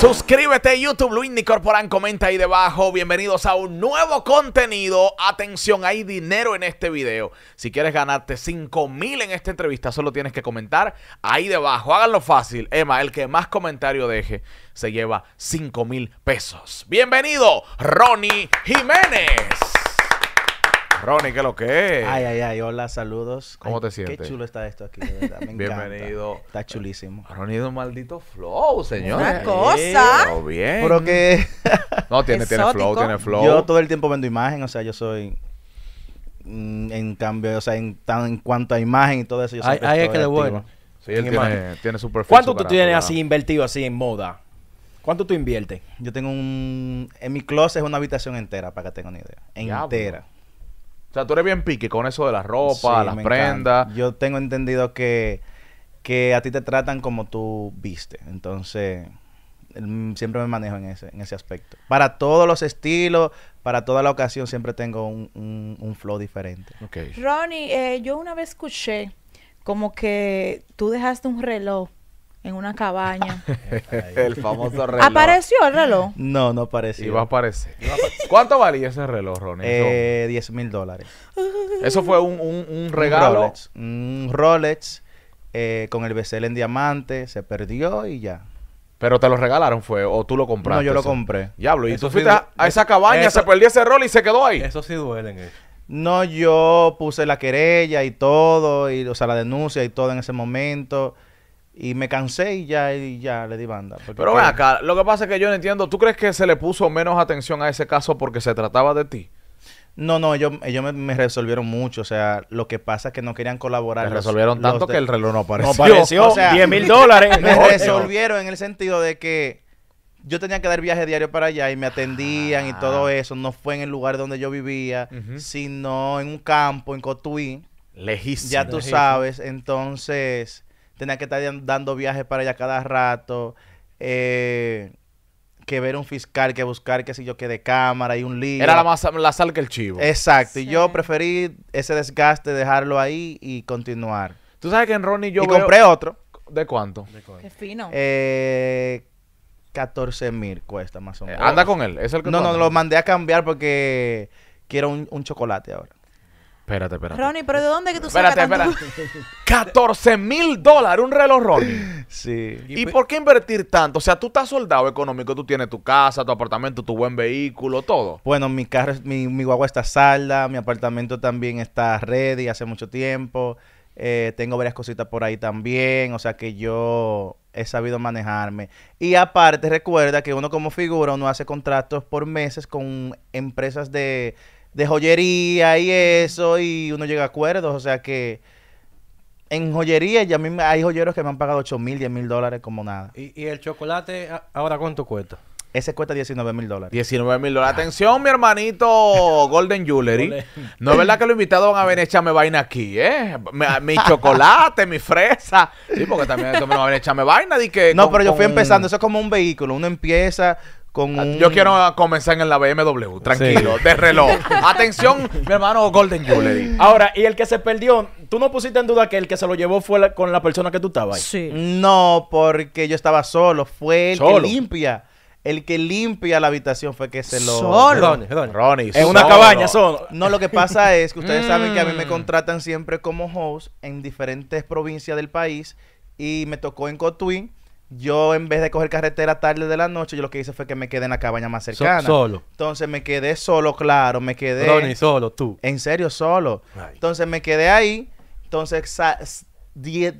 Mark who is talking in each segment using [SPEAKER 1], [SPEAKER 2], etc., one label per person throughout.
[SPEAKER 1] Suscríbete a YouTube, Luis Nicorporán, comenta ahí debajo. Bienvenidos a un nuevo contenido. Atención, hay dinero en este video. Si quieres ganarte 5 mil en esta entrevista, solo tienes que comentar ahí debajo. Háganlo fácil. Emma, el que más comentario deje se lleva 5 mil pesos. Bienvenido, Ronnie
[SPEAKER 2] Jiménez. Ronnie, ¿qué lo que es? Ay, ay, ay, hola, saludos. ¿Cómo te sientes? Qué chulo está esto
[SPEAKER 3] aquí, de verdad. Me encanta.
[SPEAKER 2] Bienvenido. Está chulísimo. Ronnie es un maldito flow,
[SPEAKER 3] señor. Una
[SPEAKER 1] cosa. Pero bien. Pero que. no, tiene, tiene flow, tiene flow. Yo
[SPEAKER 3] todo el
[SPEAKER 2] tiempo vendo imagen, o sea, yo soy mm, en cambio, o sea, en, tan, en cuanto a imagen y todo eso, yo Ay, ahí es que le bueno. Sí, él tiene, tiene su perfil, ¿Cuánto tú tienes así
[SPEAKER 4] invertido así en
[SPEAKER 2] moda? ¿Cuánto tú inviertes? Yo tengo un... En mi closet es una habitación entera, para que tengan una idea. Entera. O sea, tú eres bien pique con eso de la ropa, las prendas. Yo tengo entendido que, a ti te tratan como tú viste. Entonces, siempre me manejo en ese, en ese aspecto. Para todos los estilos, para toda la ocasión, siempre tengo un, un, flow diferente. Okay.
[SPEAKER 5] Ronnie, eh, yo una vez escuché como que tú dejaste un reloj en una cabaña.
[SPEAKER 2] el famoso reloj. ¿Apareció el reloj? No, no apareció. Iba a aparecer. ¿Cuánto valía ese reloj, Ronnie? Eh, diez 10 mil dólares. Eso fue un, regalo. Un Rolex, un Rolex eh, con el bezel en diamante, se perdió y ya. Pero te lo regalaron, fue, o tú lo compraste. No, yo lo compré. Diablo, y tú fuiste a esa
[SPEAKER 1] cabaña, se perdió ese rol y se quedó ahí. Eso sí en eso.
[SPEAKER 2] No, yo puse la querella y todo, y, o sea, la denuncia y todo en ese momento. Y me cansé y ya, y ya le di banda. Pero ven
[SPEAKER 1] acá, lo que pasa es que yo no entiendo, ¿tú crees que se le puso menos atención a ese caso porque se trataba de
[SPEAKER 2] ti? No, no, ellos, ellos me, resolvieron mucho. O sea, lo que pasa es que no querían colaborar. Me resolvieron tanto que el reloj no apareció. No apareció. O sea, 10 mil dólares. Me resolvieron en el sentido de que yo tenía que dar viaje diario para allá y me atendían y todo ah. eso. No fue en el lugar donde yo vivía, sino en un campo, en Cotuí. Lejísimo. Ya tú sabes. Entonces tenía que estar dando viajes para allá cada rato, eh, que ver un fiscal, que buscar, qué sé yo, que de cámara y un lío. Era la, más, la sal que el chivo. Exacto, y yo preferí ese desgaste, dejarlo ahí y continuar. Tú sabes que en Ronnie yo... Y compré otro. ¿De cuánto? ¿De Qué fino. Eh... 14 mil cuesta más o eh, menos. anda con él, es el que No, no, lo mandé a cambiar porque quiero un chocolate ahora.
[SPEAKER 1] Espérate, espérate.
[SPEAKER 5] Ronnie, pero ¿de dónde que tú sacas espérate, espérate.
[SPEAKER 1] 14 mil dólares un reloj, Ronnie. Sí. ¿Y, por qué invertir tanto? O sea, tú estás soldado económico, tú tienes tu casa, tu apartamento, tu buen vehículo, todo.
[SPEAKER 2] Bueno, mi carro, mi, mi guagua está salda, mi apartamento también está ready hace mucho tiempo. Eh, tengo varias cositas por ahí también, o sea que yo he sabido manejarme. Y aparte, recuerda que uno como figura, uno hace contratos por meses con empresas de de joyería y eso, y uno llega a acuerdos, o sea que en joyería ya mí, hay joyeros que me han pagado 8 mil, 10 mil dólares como nada.
[SPEAKER 3] ¿Y, el chocolate
[SPEAKER 1] ahora cuánto cuesta? Ese cuesta 19 mil dólares. 19 mil dólares. Ah. Atención, mi hermanito Golden Jewelry. no es verdad que los invitados van a venir a echarme vaina aquí, ¿eh? Mi, chocolate, mi fresa. Sí, porque también van a venir echarme vaina. que no, pero yo fui empezando.
[SPEAKER 2] Eso es como un vehículo. Uno empieza, Ah, yo quiero
[SPEAKER 1] comenzar en la BMW, tranquilo, de
[SPEAKER 2] reloj.
[SPEAKER 4] Atención, mi hermano Golden Jubilee. Ahora, y el que se perdió, ¿tú no pusiste en duda que el que se lo llevó fue con la persona que tú estabas? Sí.
[SPEAKER 2] No, porque yo estaba solo. Fue el que limpia. El que limpia la habitación fue que se lo. Solo. Ronnie, Ronnie. en una cabaña, solo. No, lo que pasa es que ustedes saben que a mí me mm. contratan siempre como host en diferentes provincias del país y me tocó en Cotuín yo en vez de coger carretera tarde de la noche, yo lo que hice fue que me quedé en la cabaña más cercana. solo. Entonces me quedé solo, claro, me quedé. Ronnie, solo, tú. En serio, solo. Entonces me quedé ahí. Entonces,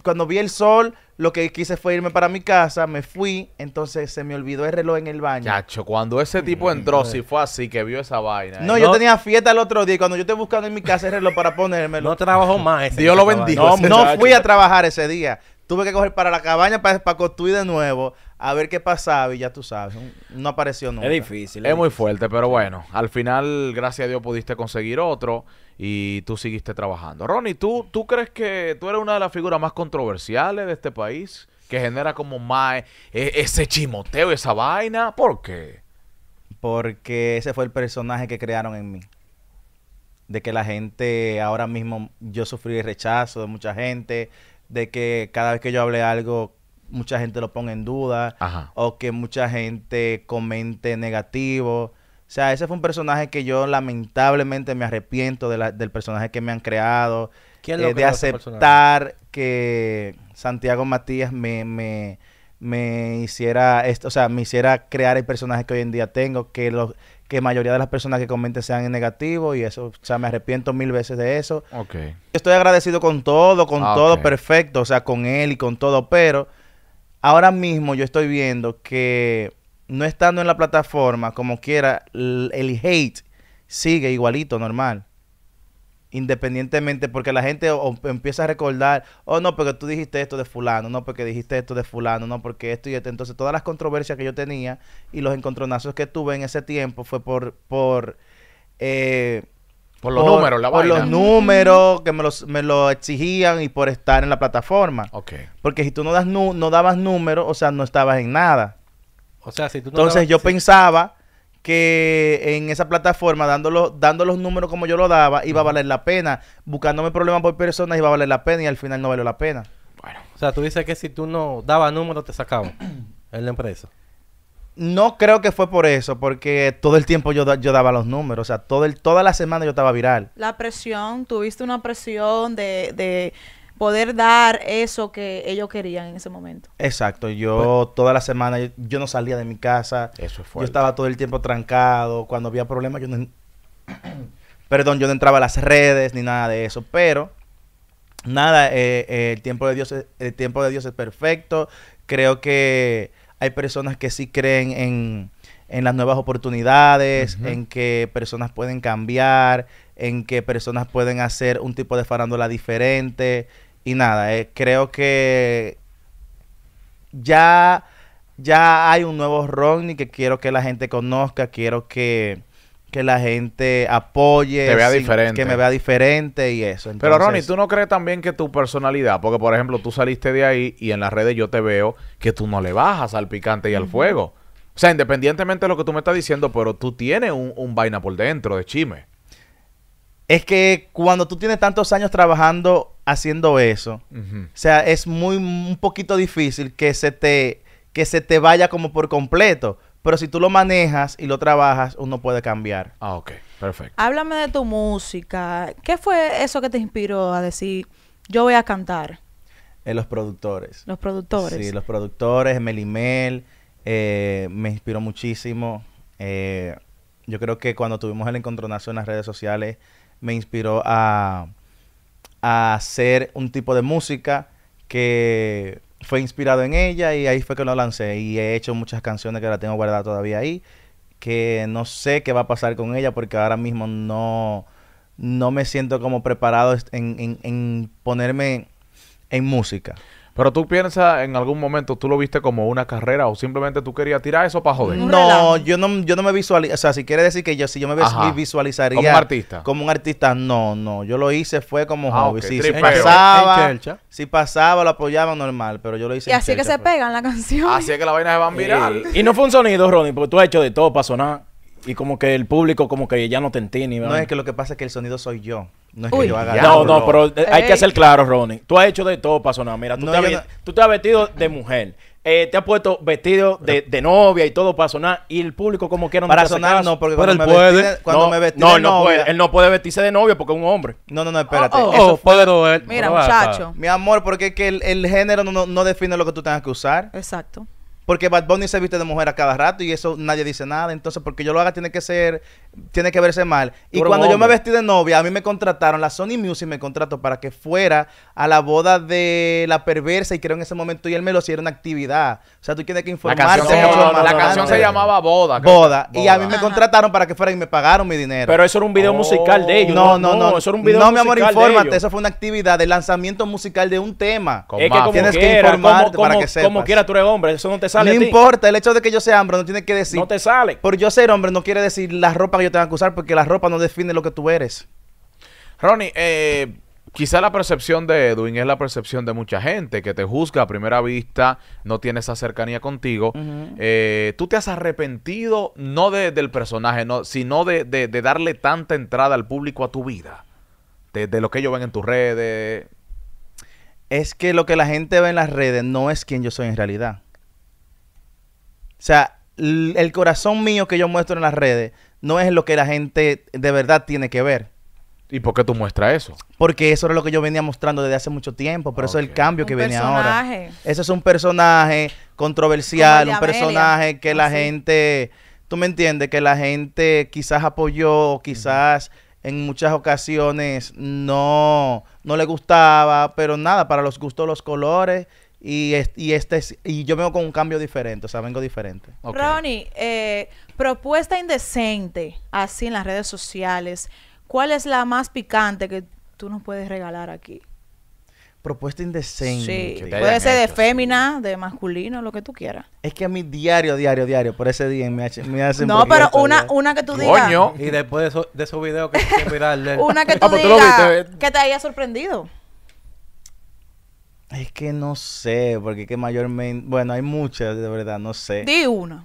[SPEAKER 2] cuando vi el sol, lo que quise fue irme para mi casa, me fui, entonces se me olvidó el reloj en el baño.
[SPEAKER 1] Chacho, cuando ese tipo mm. entró, si fue así que vio esa vaina. No, yo tenía
[SPEAKER 2] fiesta el otro día y cuando yo estoy buscando en mi casa el reloj para ponérmelo. No trabajo más ese Dios lo bendijo. no fui a trabajar ese día. Tuve que coger para la cabaña para, construir de nuevo, a ver qué pasaba y ya tú sabes, no apareció nunca. Es difícil. Es, muy
[SPEAKER 1] fuerte, pero bueno, al final, gracias a Dios, pudiste conseguir otro y tú seguiste trabajando. Ronnie, ¿tú, ¿tú crees que tú eres una de las figuras más controversiales de este país? Que genera como más e, e, ese
[SPEAKER 2] chimoteo, esa vaina. ¿Por qué? Porque ese fue el personaje que crearon en mí de que la gente ahora mismo yo sufrí el rechazo de mucha gente, de que cada vez que yo hable algo, mucha gente lo ponga en duda o que mucha gente comente negativo. O sea, ese fue un personaje que yo lamentablemente me arrepiento del personaje que me han creado. ¿Quién eh, lo de aceptar que Santiago Matías me, me hiciera esto, o sea, me hiciera crear el personaje que hoy en día tengo, que lo, que mayoría de las personas que comenten sean en negativo y eso, o sea, me arrepiento mil veces de eso. Ok. Estoy agradecido con todo, con ah, todo perfecto, o sea, con él y con todo, pero ahora mismo yo estoy viendo que no estando en la plataforma, como quiera, el hate sigue igualito, normal independientemente, porque la gente empieza a recordar, oh no, porque tú dijiste esto de fulano, no, porque dijiste esto de fulano, no, porque esto y esto. Entonces, todas las controversias que yo tenía y los encontronazos que tuve en ese tiempo fue por, por, eh, por los números, la Por los números que me los, me lo exigían y por estar en la plataforma. Porque si tú no, das no dabas números, o sea, no estabas en nada.
[SPEAKER 3] O sea, si tú Entonces, yo
[SPEAKER 2] pensaba que en esa plataforma, dando los, números como yo lo daba, iba a valer la pena. Buscándome problemas por personas iba a valer la pena y al final no valió la pena.
[SPEAKER 3] Bueno. O sea, tú dices que si tú no daba números te sacaban en la empresa.
[SPEAKER 2] No creo que fue por eso, porque todo el tiempo yo, yo daba los números, o sea, todo el, toda la semana yo estaba viral.
[SPEAKER 5] La presión, tuviste una presión de, de poder dar eso que ellos querían en ese momento.
[SPEAKER 2] Exacto, yo pues toda la semana, yo, no salía de mi casa, eso fue yo estaba todo el tiempo trancado, cuando había problemas yo no... perdón, yo no entraba a las redes ni nada de eso, pero nada, eh, eh, el, tiempo de Dios es, el tiempo de Dios es perfecto, creo que hay personas que sí creen en, en las nuevas oportunidades, en que personas pueden cambiar, en que personas pueden hacer un tipo de farándula diferente, y nada, eh, creo que ya, ya hay un nuevo Ronnie que quiero que la gente conozca, quiero que, la gente apoye, que me vea diferente y eso. Pero Ronnie,
[SPEAKER 1] ¿tú no crees también que tu personalidad, porque por ejemplo tú saliste de ahí y en las redes yo te veo que tú no le bajas al picante y al fuego? O sea, independientemente de lo que tú me estás diciendo, pero tú tienes un, un vaina por dentro de
[SPEAKER 2] chime es que cuando tú tienes tantos años trabajando haciendo eso, o sea, es muy un poquito difícil que se te que se te vaya como por completo, pero si tú lo manejas y lo trabajas, uno puede cambiar. Ah, ok. Perfecto.
[SPEAKER 5] Háblame de tu música. ¿Qué fue eso que te inspiró a decir, yo voy a cantar?
[SPEAKER 2] los productores. Los
[SPEAKER 5] productores. Sí, los
[SPEAKER 2] productores, Melimel, eh, me inspiró muchísimo. Eh, yo creo que cuando tuvimos el encontronazo en las redes sociales, me inspiró a, hacer un tipo de música que fue inspirado en ella y ahí fue que lo lancé. Y he hecho muchas canciones que la tengo guardada todavía ahí, que no sé qué va a pasar con ella porque ahora mismo no, no me siento como preparado en ponerme
[SPEAKER 1] en música. Pero tú piensas en algún momento, tú lo viste como una carrera o simplemente tú querías tirar eso para joder. Mm. No,
[SPEAKER 2] yo no, yo no me visualizo. O sea, si quiere decir que yo, si yo me visualizaría. Como un artista. Como un artista, no, no. Yo lo hice, fue como joven, ah, Si, pasaba,
[SPEAKER 4] si pasaba, lo apoyaba normal, pero yo lo hice. Y así que se
[SPEAKER 1] pues. pegan la canción. Así que la vaina se van eh, viral.
[SPEAKER 4] Y, y no fue un sonido, Ronnie, porque tú has hecho de todo para sonar. Y como que el público como que ya no te entiende. No, es que lo que pasa es que el sonido soy yo. No es que yo haga No, no, pero eh, hay que ser claro, Ronnie. Tú has hecho de todo para sonar. Mira, tú, te, has, te has vestido de mujer. Eh, te has puesto vestido de, de, novia y todo para sonar y el público como quiera no para sonar no porque cuando, me, Vestí, cuando no, me no, no puede. él no puede vestirse de novia porque es un hombre no no no espérate oh, oh. Eso mira muchacho
[SPEAKER 2] mi amor porque es que el, el género no, no define lo que tú tengas que usar exacto porque Bad Bunny se viste de mujer a cada rato y eso nadie dice nada. Entonces, porque yo lo haga tiene que ser, tiene que verse mal. Y cuando yo me vestí de novia, a mí me contrataron, la Sony Music me contrató para que fuera a la boda de la perversa y creo en ese momento y él me lo hicieron una actividad. O sea, tú tienes que informarte. La canción, se llamaba Boda. Boda. Y a mí me contrataron para que fuera y me pagaron mi dinero. Pero eso era un
[SPEAKER 4] video musical de ellos. No, no, no, no. Eso era un video no, mi amor, infórmate.
[SPEAKER 2] Eso fue una actividad de lanzamiento musical de un tema. que tienes que informarte para que sepas. Como quiera, tú eres hombre. Eso no te no importa, el hecho de que yo sea hombre no tiene que decir. No te sale. Por yo ser hombre no quiere decir la ropa que yo tenga que usar, porque la ropa no define lo que tú eres.
[SPEAKER 1] Ronnie, eh, quizá la percepción de Edwin es la percepción de mucha gente que te juzga a primera vista, no tiene esa cercanía contigo. Eh, ¿Tú te has arrepentido no del personaje, sino de, de, darle tanta
[SPEAKER 2] entrada al público a tu vida? De, de lo que ellos ven en tus redes. Es que lo que la gente ve en las redes no es quien yo soy en realidad. O sea, el corazón mío que yo muestro en las redes no es lo que la gente de verdad tiene que ver. ¿Y por qué tú muestras eso? Porque eso era lo que yo venía mostrando desde hace mucho tiempo, pero eso es el cambio que venía viene ahora. Ese es un personaje controversial, un personaje que la ah, gente, tú me entiendes, que la gente quizás apoyó, quizás en muchas ocasiones no, no le gustaba, pero nada, para los gustos los colores y, y, este, y yo vengo con un cambio diferente, o sea, vengo diferente.
[SPEAKER 5] Ronnie, eh, propuesta indecente, así en las redes sociales. ¿Cuál es la más picante que tú nos puedes regalar aquí?
[SPEAKER 2] Propuesta indecente. Sí, puede ser de
[SPEAKER 5] fémina, de masculino, lo que tú quieras.
[SPEAKER 2] Es que a mi diario, diario, diario, por ese día me, hace, me No, pero una, una que tú
[SPEAKER 5] digas.
[SPEAKER 3] Y después de, de esos que, una que ah, tú pues digas
[SPEAKER 5] que te haya sorprendido.
[SPEAKER 2] Es que no sé, porque que mayormente, bueno, hay muchas, de verdad, no sé. Di
[SPEAKER 5] una.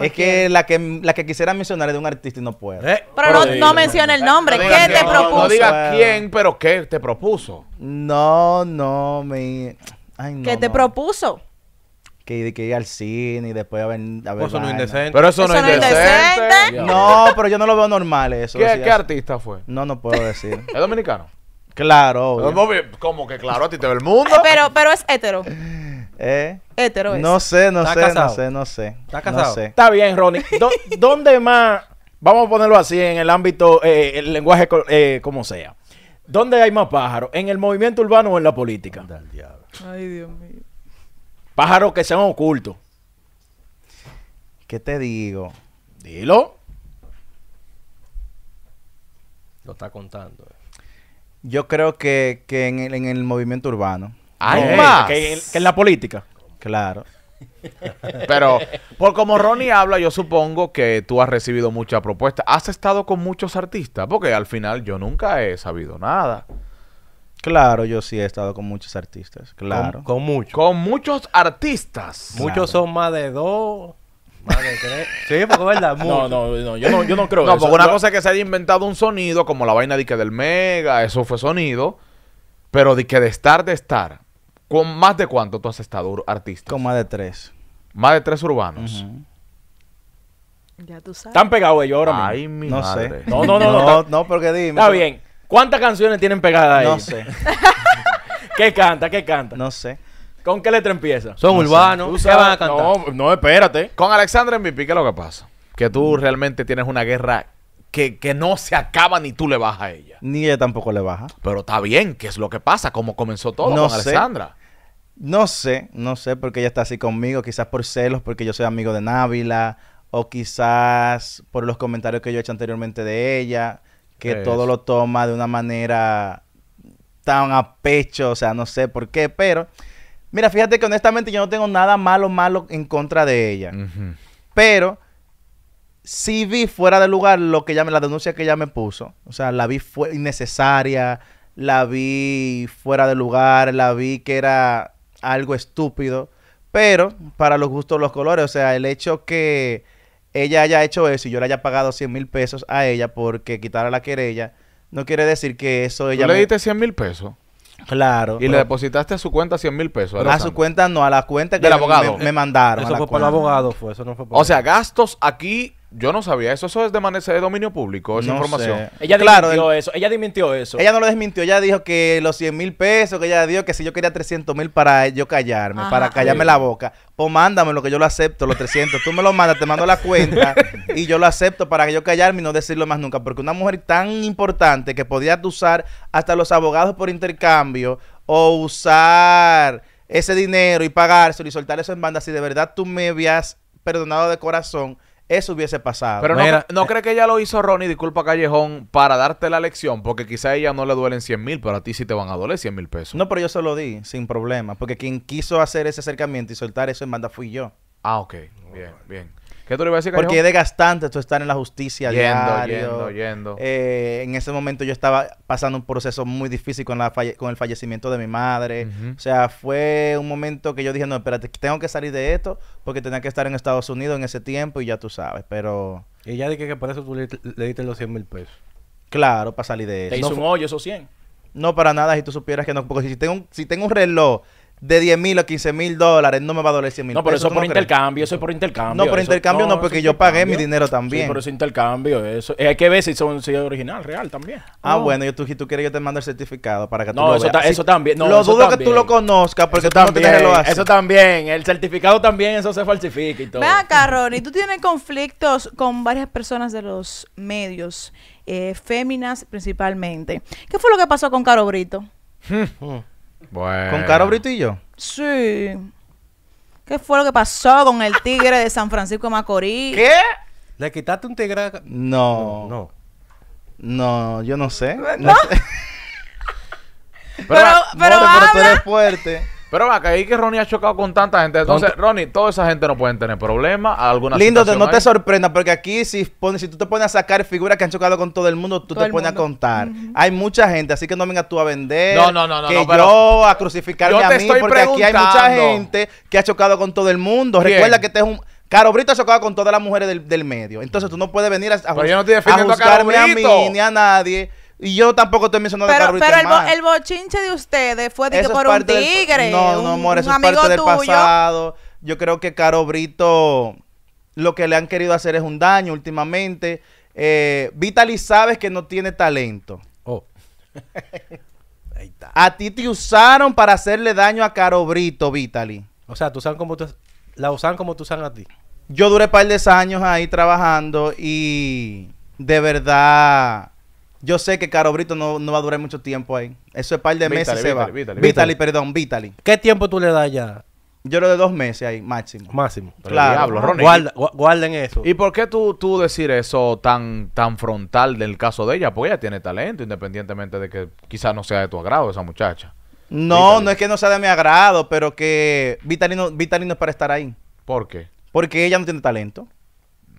[SPEAKER 5] Es que
[SPEAKER 2] la, que la que quisiera mencionar es de un artista y no puedo. Eh, pero no, no
[SPEAKER 5] menciona el nombre. ¿Qué te propuso? No diga quién,
[SPEAKER 2] pero ¿qué te propuso? No, no, me... Ay, ¿Qué te
[SPEAKER 5] propuso?
[SPEAKER 2] Que, que ir al cine y después a ver... A eso no es indecente. Pero eso, no es indecente. No, pero yo no lo veo normal eso. ¿Qué, ¿qué artista fue? No, no puedo decir. ¿Es dominicano? Claro. como
[SPEAKER 1] ¿Cómo que claro?
[SPEAKER 2] A ti te ve
[SPEAKER 5] el
[SPEAKER 4] mundo.
[SPEAKER 2] Eh,
[SPEAKER 5] pero, pero es hétero. Eh, hétero es. No sé, no sé, no sé,
[SPEAKER 2] no sé.
[SPEAKER 4] ¿Está casado? Está bien, Ronnie. ¿Dónde más, vamos a ponerlo así, en el ámbito, eh, el lenguaje como sea? ¿Dónde hay más pájaros? ¿En el movimiento urbano o en la política?
[SPEAKER 5] Ay, Dios mío.
[SPEAKER 4] Pájaros que sean ocultos. ¿Qué te digo? Dilo.
[SPEAKER 3] Lo está contando. Eh.
[SPEAKER 2] Yo creo que, en, el, movimiento urbano. ¡Hay ah, más! Que, en- la política. Claro.
[SPEAKER 3] Pero
[SPEAKER 1] por como Ronnie habla, yo supongo que tú has recibido muchas propuestas. ¿Has estado con muchos artistas? Porque al final yo nunca he sabido nada. Claro, yo sí he estado con muchos
[SPEAKER 2] artistas.
[SPEAKER 3] Claro. Con, muchos. Con muchos artistas. Muchos son más de dos, Sí, porque verdad. No, no, yo no, creo No, una cosa es que se haya inventado
[SPEAKER 1] un sonido, como la vaina de que del Mega, eso fue sonido. Pero de que de estar, de estar. ¿Con más de cuánto tú has estado artista? Con más de tres. Más de tres urbanos.
[SPEAKER 5] Ya tú sabes. Están
[SPEAKER 4] pegados ellos ahora mismo. Ay, mi
[SPEAKER 5] no madre. sé. No, no, no.
[SPEAKER 3] No,
[SPEAKER 4] no, porque dime. Está bien. ¿Cuántas canciones tienen pegadas ahí? No sé. ¿Qué canta? ¿Qué canta? No sé. ¿Con qué letra empieza? Son urbanos. ¿Qué van a cantar? No, no, espérate.
[SPEAKER 1] Con Alexandra MVP, ¿qué es lo que pasa? Que tú realmente tienes una guerra que, no se acaba ni tú le bajas a ella.
[SPEAKER 2] Ni ella tampoco le baja. Pero está bien, ¿qué es lo que pasa, ¿Cómo comenzó todo con Alexandra. No sé, no sé, por qué ella está así conmigo, quizás por celos, porque yo soy amigo de Návila, o quizás por los comentarios que yo he hecho anteriormente de ella, que todo lo toma de una manera tan a pecho, o sea, no sé por qué, pero Mira, fíjate que honestamente yo no tengo nada malo, malo en contra de ella. Pero sí vi fuera de lugar lo que ella me, la denuncia que ella me puso. O sea, la vi innecesaria, la vi fuera de lugar, la vi que era algo estúpido. Pero, para los gustos, los colores. O sea, el hecho que ella haya hecho eso y yo le haya pagado 100 mil pesos a ella porque quitara la querella, no quiere decir que eso ella... le diste
[SPEAKER 1] 100 mil pesos? Claro. Y le depositaste a su cuenta 100 mil pesos. A, su
[SPEAKER 2] cuenta no, a la cuenta que Me, mandaron. Eso fue para el abogado, O sea,
[SPEAKER 1] gastos aquí yo no sabía eso. Eso es de, de dominio público, esa información.
[SPEAKER 2] Ella claro,
[SPEAKER 4] eso. Ella desmintió eso. Ella no lo
[SPEAKER 2] desmintió. Ella dijo que los 100 mil pesos que ella dio, que si yo quería 300 mil para yo callarme, para callarme la boca. Pues mándame lo que yo lo acepto, los 300. Tú me lo mandas, te mando la cuenta y yo lo acepto para que yo callarme y no decirlo más nunca. Porque una mujer tan importante que podía usar hasta los abogados por intercambio o usar ese dinero y pagárselo y soltar eso en banda, si de verdad tú me habías perdonado de corazón eso hubiese pasado. Pero
[SPEAKER 1] no, eh. cree que ella lo hizo Ronnie, disculpa Callejón, para darte la lección, porque quizá a ella no le duelen 100 mil, pero a ti sí te van a doler 100 mil pesos.
[SPEAKER 2] No, pero yo se lo di, sin problema, porque quien quiso hacer ese acercamiento y soltar eso en Manda fui yo.
[SPEAKER 1] Ah, ok. Bien, bien.
[SPEAKER 2] ¿Qué tú le Porque es desgastante tú estar en la justicia yendo, Yendo, yendo. Eh, en ese momento yo estaba pasando un proceso muy difícil con, la con el fallecimiento de mi madre. O sea, fue un momento que yo dije, no, espérate, tengo que salir de esto porque tenía que estar en Estados Unidos en ese tiempo y ya tú sabes, pero... Y ya dije que por eso tú le, le diste los 100 mil pesos. Claro, para salir de eso. Te hizo un
[SPEAKER 4] hoyo esos 100.
[SPEAKER 2] No, para nada, si tú supieras que no. Porque si tengo si tengo un reloj de 10 mil a 15 mil dólares, no me va a doler 100 mil No, pero eso por intercambio,
[SPEAKER 4] eso es por intercambio. No, por intercambio no, porque yo
[SPEAKER 2] pagué mi dinero también. Sí, pero eso intercambio, eso. hay que ver si son si es original, real también. Ah, bueno, yo, tú, tú quieres yo te mando el certificado para que tú lo eso eso también. No, lo dudo que tú lo conozcas
[SPEAKER 4] porque eso también, lo haces. Eso también, el certificado también, eso se falsifica y todo. Ven
[SPEAKER 5] acá, tú tienes conflictos con varias personas de los medios, eh, féminas principalmente. ¿Qué fue lo que pasó con Caro Brito?
[SPEAKER 4] Mm. Bueno.
[SPEAKER 2] ¿Con Caro Britillo?
[SPEAKER 5] Sí. ¿Qué fue lo que pasó con el tigre de San Francisco de Macorís? ¿Qué? ¿Le quitaste un tigre? A...
[SPEAKER 2] No. No. No, yo no sé. No.
[SPEAKER 5] pero, pero, pero tú eres
[SPEAKER 1] fuerte. Pero va, que ahí que Ronnie ha chocado con tanta gente. Entonces, Ronnie, toda esa gente no
[SPEAKER 2] pueden tener problemas. Alguna Lindo, no te sorprenda porque aquí si, si tú te pones a sacar figuras que han chocado con todo el mundo, tú te pones a contar. Hay mucha gente, así que no vengas tú a vender. No, no, no, Que yo a crucificarme a mí, porque aquí hay mucha gente que ha chocado con todo el mundo. Recuerda que este es un. Caro Brito ha chocado con todas las mujeres del, medio. Entonces tú no puedes venir a, a, a mí ni a nadie y yo tampoco estoy mencionando pero, de Pero
[SPEAKER 5] el, bochinche de ustedes fue por un tigre. No, no, amor, eso es parte del pasado.
[SPEAKER 2] Yo creo que Caro Brito lo que le han querido hacer es un daño últimamente. Eh, Vitaly sabes que no tiene talento. Oh. Ahí está. A ti te usaron para hacerle daño a Caro Brito, Vitaly.
[SPEAKER 3] O sea, tú sabes como tú, la usan como tú usan a ti.
[SPEAKER 2] Yo duré un par de años ahí trabajando y de verdad yo sé que Caro Brito no, va a durar mucho tiempo ahí. Eso es par de meses se va. Vitali, perdón, Vitali.
[SPEAKER 3] ¿Qué tiempo tú le das ya? Yo lo de dos meses ahí, máximo. Máximo.
[SPEAKER 2] claro.
[SPEAKER 1] Diablo, guarden eso. ¿Y por qué tú, tú decir eso tan, tan frontal del caso de ella? Pues ella tiene talento, independientemente de que quizás no sea de tu agrado esa muchacha. No, no es que
[SPEAKER 2] no sea de mi agrado, pero que Vitali no, Vitali no es para estar ahí. ¿Por qué? Porque ella no tiene talento.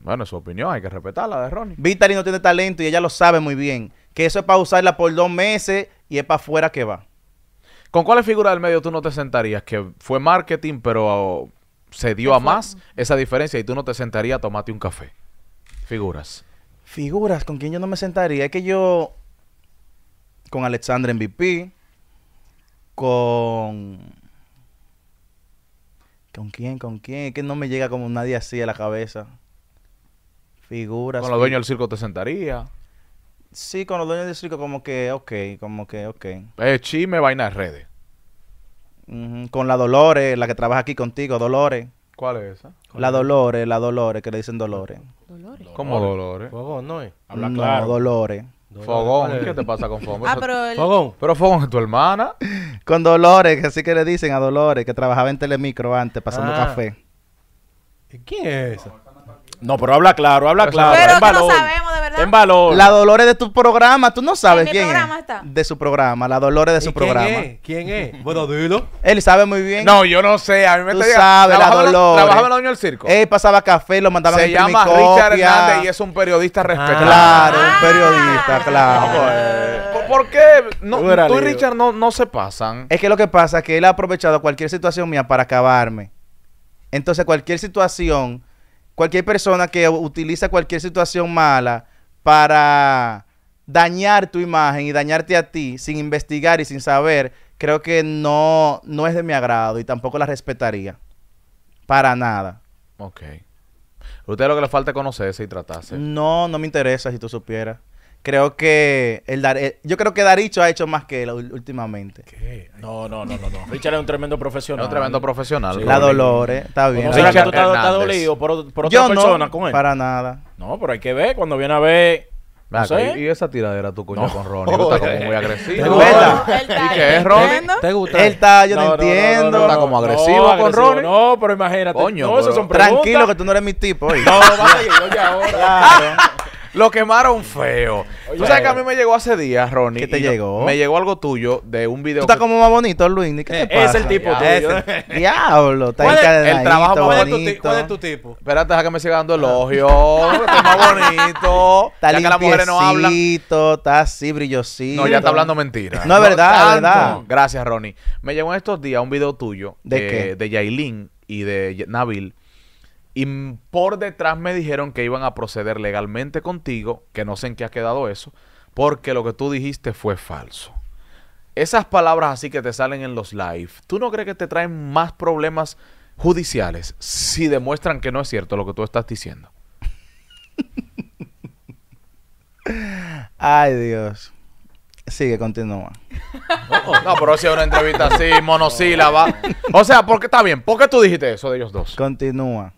[SPEAKER 2] Bueno, su opinión, hay que respetarla de Ronnie. Vitali no tiene talento y ella lo sabe muy bien. Que eso es para usarla por dos meses y es para afuera que va. ¿Con cuál figura del
[SPEAKER 1] medio tú no te sentarías? Que fue marketing, pero oh, se dio a más esa diferencia y tú no te sentarías a tomarte un café. Figuras.
[SPEAKER 2] Figuras con quién yo no me sentaría. Es que yo. Con Alexandra MVP. Con. ¿Con quién? ¿Con quién? Es que no me llega como nadie así a la cabeza figuras. Con los dueños del circo te sentaría. Sí, con los dueños del circo, como que, ok, como que, ok. Eh, chisme, vaina redes. Con la Dolores, la que trabaja aquí contigo, Dolores. ¿Cuál es esa? La Dolores, la Dolores, que le dicen Dolores.
[SPEAKER 3] ¿Dolores? ¿Cómo Dolores? Fogón, ¿no
[SPEAKER 2] Habla claro. Dolores. Fogón, ¿qué te pasa con Fogón? ah, pero Fogón. Pero Fogón es tu hermana. Con Dolores, que así que le dicen a Dolores, que trabajaba en Telemicro antes, pasando ah. café. ¿Quién es esa? No, pero habla claro, habla claro. Pero en valor. No
[SPEAKER 3] sabemos, de verdad. En valor. La Dolores de tu programa, tú no sabes ¿En quién programa es? Está?
[SPEAKER 2] De su programa, la Dolores de su programa. ¿Quién
[SPEAKER 3] es? ¿Quién es? bueno,
[SPEAKER 1] dilo.
[SPEAKER 2] Él sabe muy bien. No, yo
[SPEAKER 1] no sé, a mí me tú sabes, la Dolores. Trabajaba en el
[SPEAKER 2] del Circo. Él pasaba café, lo mandaba mandaban Se llama Richard Hernández
[SPEAKER 1] y es un periodista ah. respetado. claro, un ah.
[SPEAKER 2] periodista,
[SPEAKER 1] claro. Pues, ¿Por qué? tú, tú y Richard no, no se pasan.
[SPEAKER 2] Es que lo que pasa es que él ha aprovechado cualquier situación mía para acabarme. Entonces, cualquier situación cualquier persona que utiliza cualquier situación mala para dañar tu imagen y dañarte a ti sin investigar y sin saber, creo que no, no es de mi agrado y tampoco la respetaría. Para nada.
[SPEAKER 1] Ok. ¿Usted lo que le falta es conocerse y tratarse?
[SPEAKER 2] No, no me interesa si tú supieras creo que el Dar eh, yo creo que Daricho ha hecho más que él últimamente. ¿Qué? No, no, no, no, no.
[SPEAKER 4] Richard es un tremendo profesional. un tremendo profesional. Sí, la Dolores, está bien. Richard, tú estás, dolido por, por otra yo no, con él? para nada. No, pero hay que ver. Cuando viene a ver... No sé. y, esa tiradera tu coño con Ronnie, está como muy agresivo. ¿Te gusta? ¿Y qué es Ronnie? ¿Te gusta? Él está, yo no, entiendo. está como agresivo con agresivo. Ronnie. No, pero imagínate. Coño, no, pero... Son Tranquilo que tú no eres mi tipo. Oye. No, vaya, oye ahora. Claro. Lo quemaron feo. Tú sabes que
[SPEAKER 1] a eh, mí me llegó hace días, Ronnie. ¿Qué te llegó? me llegó algo tuyo de un video. Tú estás como más bonito, Luis. ¿Qué eh, te pasa? Es el tipo tuyo.
[SPEAKER 2] Diablo. Está el trabajo más bonito. es,
[SPEAKER 1] tu, tipo? Espérate, deja que me siga dando elogio. está más bonito. Está ya que la mujer no habla.
[SPEAKER 2] Está
[SPEAKER 1] así, brillosito. No, ya está hablando mentira. No, es verdad, es verdad. Gracias, Ronnie. Me llegó en estos días un video tuyo. ¿De qué? De Yailin y de Nabil. Y por detrás me dijeron que iban a proceder legalmente contigo, que no sé en qué ha quedado eso, porque lo que tú dijiste fue falso. Esas palabras así que te salen en los live, ¿tú no crees que te traen más problemas judiciales si demuestran que no es cierto lo que
[SPEAKER 2] tú estás diciendo? Ay, Dios. Sigue, continúa.
[SPEAKER 1] No, pero si es una entrevista así, monosílaba.
[SPEAKER 2] O sea, porque está bien. ¿Por qué tú dijiste eso de ellos dos? Continúa.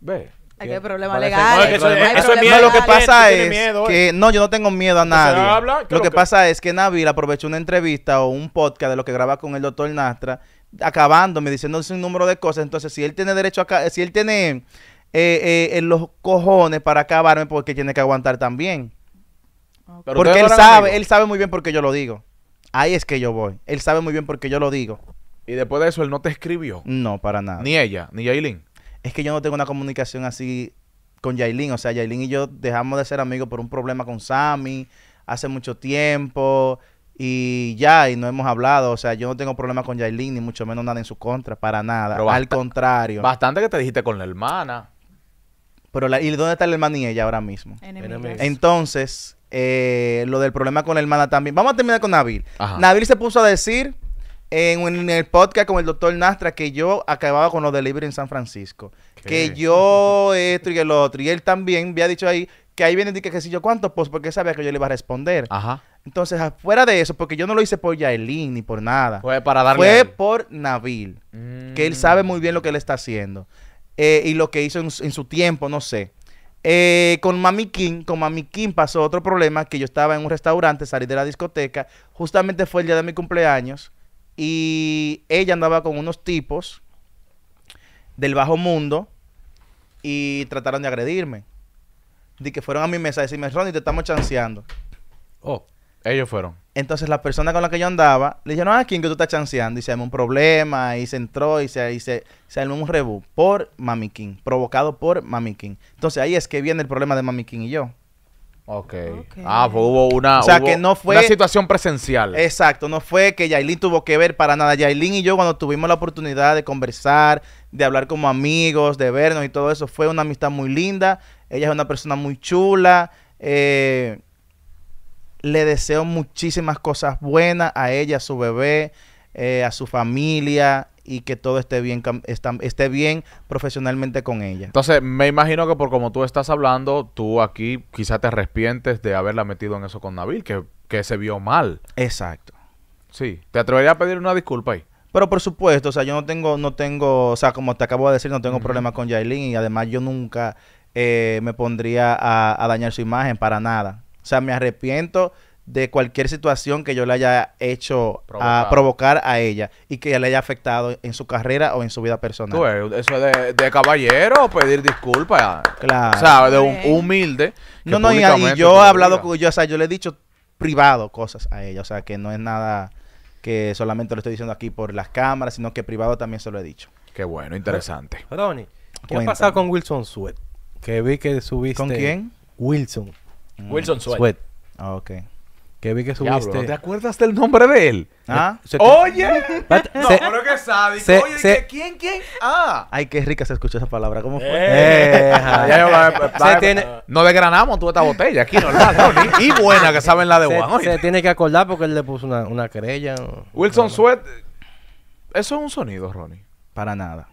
[SPEAKER 2] Ve. Hay que problema legal. eso, es miedo. Lo que que no, yo no tengo miedo a nadie. lo que, pasa es que Nabil aprovechó una entrevista o un podcast de lo que graba con el doctor Nastra, acabándome diciendo un número de cosas. Entonces, si él tiene derecho a, si él tiene eh, eh, los cojones para acabarme, porque pues tiene que aguantar también. Porque él sabe, él sabe muy bien por qué yo lo digo. Ahí es que yo voy. Él sabe muy bien por qué yo lo digo. Y después de eso, él no te escribió. No, para nada. Ni ella, ni Yailin es que yo no tengo una comunicación así con Yailin. O sea, Yailin y yo dejamos de ser amigos por un problema con Sammy hace mucho tiempo y ya, y no hemos hablado. O sea, yo no tengo problema con Yailin, ni mucho menos nada en su contra, para nada. Al contrario. Bastante
[SPEAKER 1] que te dijiste con la hermana.
[SPEAKER 2] Pero la, ¿Y dónde está la hermana y ella ahora mismo? Entonces, eh, lo del problema con la hermana también. Vamos a terminar con Nabil. Ajá. Nabil se puso a decir en, el podcast con el doctor Nastra que yo acababa con los delivery en San Francisco. Que yo esto y el otro. Y él también había dicho ahí que ahí viene que, que si yo cuánto pues porque sabía que yo le iba a responder. Ajá. Entonces, afuera de eso, porque yo no lo hice por Yaelin ni por nada. Fue para darle. Fue por Nabil, que él mm. sabe muy bien lo que él está haciendo. Eh, y lo que hizo en, su tiempo, no sé. Eh, con Mami King, con Mami King pasó otro problema, que yo estaba en un restaurante, salí de la discoteca, justamente fue el día de mi cumpleaños. Y ella andaba con unos tipos del bajo mundo y trataron de agredirme. De que fueron a mi mesa a decirme, Ronnie, te estamos chanceando. Oh, ellos fueron. Entonces la persona con la que yo andaba le dijeron, a ah, ¿quién que tú estás chanceando? Y se armó un problema, y se entró, y se, y un rebú por Mami King, provocado por Mami King. Entonces ahí es que viene el problema de Mami King y yo. Okay. ok.
[SPEAKER 1] Ah, pues hubo
[SPEAKER 2] una, o sea, que no fue, una
[SPEAKER 1] situación presencial.
[SPEAKER 2] Exacto, no fue que Yailin tuvo que ver para nada. Yailin y yo cuando tuvimos la oportunidad de conversar, de hablar como amigos, de vernos y todo eso, fue una amistad muy linda. Ella es una persona muy chula. Eh, le deseo muchísimas cosas buenas a ella, a su bebé. Eh, a su familia y que todo esté bien, esté bien profesionalmente con ella. Entonces, me
[SPEAKER 1] imagino que por como tú estás hablando, tú aquí quizás te arrepientes de haberla metido en eso con Nabil, que, se vio mal. Exacto. Sí, te atrevería a pedir una disculpa ahí.
[SPEAKER 2] Pero por supuesto, o sea, yo no tengo, no tengo, o sea, como te acabo de decir, no tengo problema con Yailin y además yo nunca eh, me pondría a, a dañar su imagen para nada. O sea, me arrepiento de cualquier situación que yo le haya hecho a provocar a ella y que le haya afectado en su carrera o en su vida personal.
[SPEAKER 1] eso de, de caballero, pedir disculpas.
[SPEAKER 2] Claro. O sea, de un humilde. No, no, y, yo he hablado con yo, o sea, yo le he dicho privado cosas a ella, o sea, que no es nada que solamente lo estoy diciendo aquí por las cámaras, sino que privado también se lo he dicho. Qué bueno, interesante.
[SPEAKER 3] Ronnie, ¿qué ha con Wilson Sweat? Que vi que subiste. ¿Con quién? Wilson. Wilson mm. Sweat. Ah, ok. Que vi que subiste. te acuerdas del nombre de él? ¿Ah? Oye. no, se,
[SPEAKER 1] que sabe. Oye, ¿quién, quién? Ah.
[SPEAKER 2] Ay, qué rica se escucha esa palabra. ¿Cómo fue? Eh,
[SPEAKER 1] no desgranamos toda esta botella
[SPEAKER 3] aquí, y, buena que saben la de Juan. Se, tiene que acordar porque él le puso una, querella. Wilson Sweat. Eso
[SPEAKER 1] es un sonido, Ronnie. Para nada.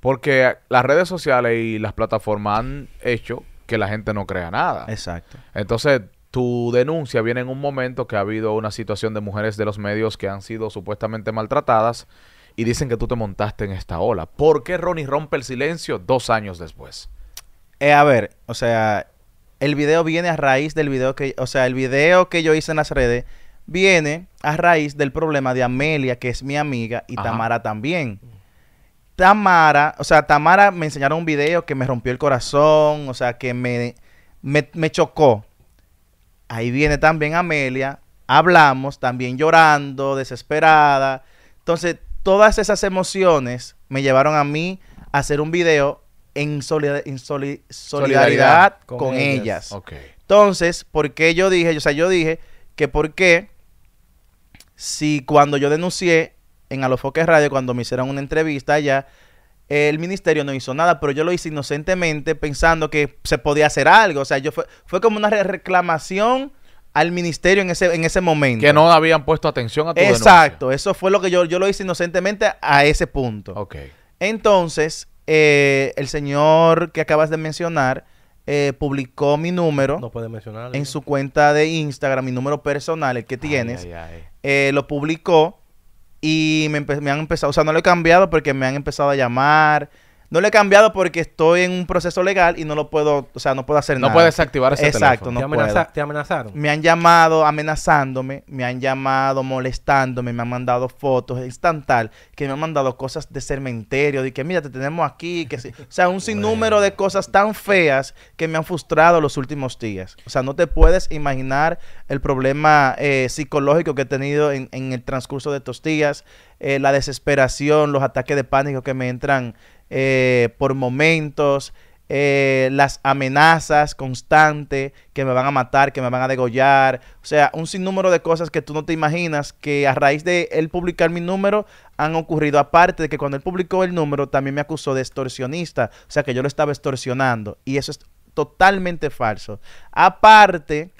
[SPEAKER 1] Porque las redes sociales y las plataformas han hecho que la gente no crea nada. Exacto. Entonces, tu denuncia viene en un momento que ha habido una situación de mujeres de los medios que han sido supuestamente maltratadas
[SPEAKER 2] y dicen que tú te montaste en esta ola.
[SPEAKER 1] ¿Por qué Ronnie rompe el silencio dos años después?
[SPEAKER 2] Eh, a ver, o sea, el video viene a raíz del video que, o sea, el video que yo hice en las redes viene a raíz del problema de Amelia, que es mi amiga, y Tamara también. Tamara, o sea, Tamara me enseñaron un video que me rompió el corazón, o sea, que me, me chocó. Ahí viene también Amelia, hablamos, también llorando, desesperada. Entonces, todas esas emociones me llevaron a mí a hacer un video en, solidaridad, con, ellas. Entonces, ¿por qué yo dije? O sea, yo dije que por qué si cuando yo denuncié en Foques Radio, cuando me hicieron una entrevista allá, el ministerio no hizo nada, pero yo lo hice inocentemente pensando que se podía hacer algo. O sea, yo fue, fue como una reclamación al ministerio en ese, en ese momento. Que
[SPEAKER 1] no habían puesto atención a tu Exacto,
[SPEAKER 2] eso fue lo que yo, yo lo hice inocentemente a ese punto. Ok. Entonces, eh, el señor que acabas de mencionar eh, publicó mi número no puede mencionar, en su cuenta de Instagram, mi número personal, el que tienes. Eh, lo publicó y me, han empezado, o sea, no lo he cambiado porque me han empezado a llamar, no le he cambiado porque estoy en un proceso legal y no lo puedo, o sea, no puedo hacer nada. No puedes activar ese Exacto, No ¿Te, puedo. ¿Te amenazaron? Me han llamado amenazándome, me han llamado molestándome, me han mandado fotos, es que me han mandado cosas de cementerio, de que mira, te tenemos aquí, que sí. O sea, un sinnúmero de cosas tan feas que me han frustrado los últimos días. O sea, no te puedes imaginar el problema eh, psicológico que he tenido en, el transcurso de estos días, eh, la desesperación, los ataques de pánico que me entran eh, por momentos, eh, las amenazas constantes que me van a matar, que me van a degollar, o sea, un sinnúmero de cosas que tú no te imaginas que a raíz de él publicar mi número han ocurrido, aparte de que cuando él publicó el número también me acusó de extorsionista, o sea, que yo lo estaba extorsionando y eso es totalmente falso. Aparte,